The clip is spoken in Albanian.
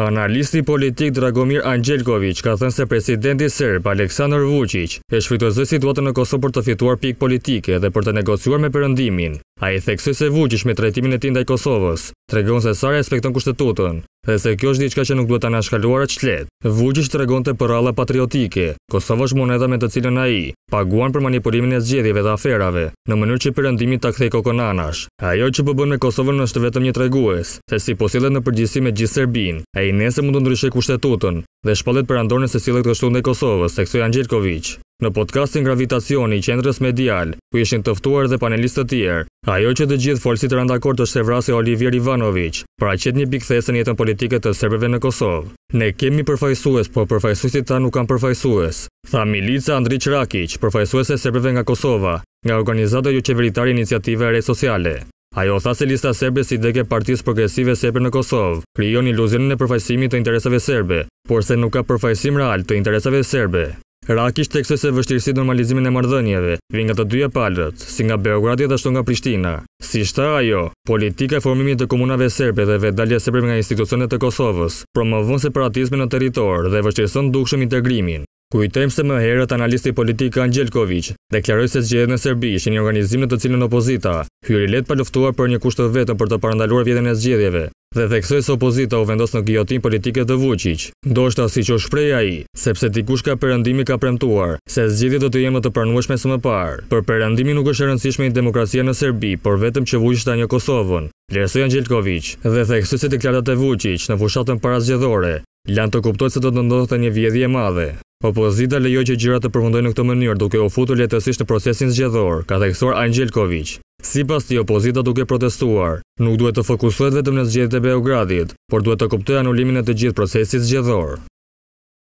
Analisti politik Dragomir Angelkoviç ka thënë se presidenti Serb Aleksandr Vučić e shfrytëzoi situatën në Kosovë për të fituar pikë politike dhe për të negociuar me Perëndimin. A i theksu se vuqish me trajtimin e tinda ndaj Kosovës, të regon se sa respekton kushtetutën, dhe se kjo është diqka që nuk duhet të nashkaluar e qëtletë. Vuqish të regon të për patriotike, Kosovë është moneda me të cilën a i, paguan për manipulimin e zgjedhjeve dhe aferave, në mënyrë që përëndimi të akthej kokonanash. Ajo që përbën po me Kosovën në është vetëm një tregues, se si posilet në përgjisi me gjithë Serbin, a i nese mund të ndryshe kushtetutën, dhe shpallet për andorën se silet kështu ndaj Kosovës, se kësu Në podcastin Gravitacioni i qendrës medial, ku ishin tëftuar dhe panelistët tjerë, ajo që të gjithë folësit të akord është se vrasi Olivier Ivanovic, pra qëtë një thesën jetën politike të serbëve në Kosovë. Ne kemi përfajsues, po përfajsuesit ta nuk kam përfajsues. Tha Milica Andrić Rakic, përfajsues e serbëve nga Kosova, nga organizatë jo qeveritari iniciative e re sociale. Ajo tha se lista serbe si deke partisë progresive serbe në Kosovë, krijon iluzionin e përfajsimit të interesave serbe, por se nuk ka përfajsim real të interesave serbe. Rakisht tek se vështirësi normalizimin e mardhënjeve, vjen nga të dyja palët, si nga Beogradia dhe ashtu nga Prishtina. Si shta ajo, politika e formimit të komunave serbe dhe vedalja serbe nga institucionet e Kosovës, promovon separatisme në teritor dhe vështirësën dukshëm integrimin. Kujtojmë se më herët analisti politik Anđelković deklaroi se zgjedhjet në Serbi ishin një organizim në të cilën opozita Hyri let pa luftuar për një kushtë vetëm për të parandaluar vjetën e zgjedhjeve, dhe theksoj se opozita u vendos në gjotin politike të vuqic, do është asi që shprej a i, sepse dikush ka përëndimi ka premtuar, se zgjidhje do të jemë të përnueshme së më parë, për përëndimi nuk është rëndësishme i demokracia në Serbi, por vetëm që vuqic të një Kosovën, lërësoj Angelkovic, dhe theksoj se deklarat e vuqic në fushatën para zgjedhore, lanë të kuptoj se do të ndodhë të një vjedhje madhe. Opozita lejoj që gjirat të përfundojnë në këtë mënyrë duke u futur letësisht në procesin zgjedhor, ka theksuar Angelkovic. Si pas të opozita duke protestuar, nuk duhet të fokusuet vetëm në zgjedit e Beogradit, por duhet të kopte anulimin e të gjithë procesit zgjedhor.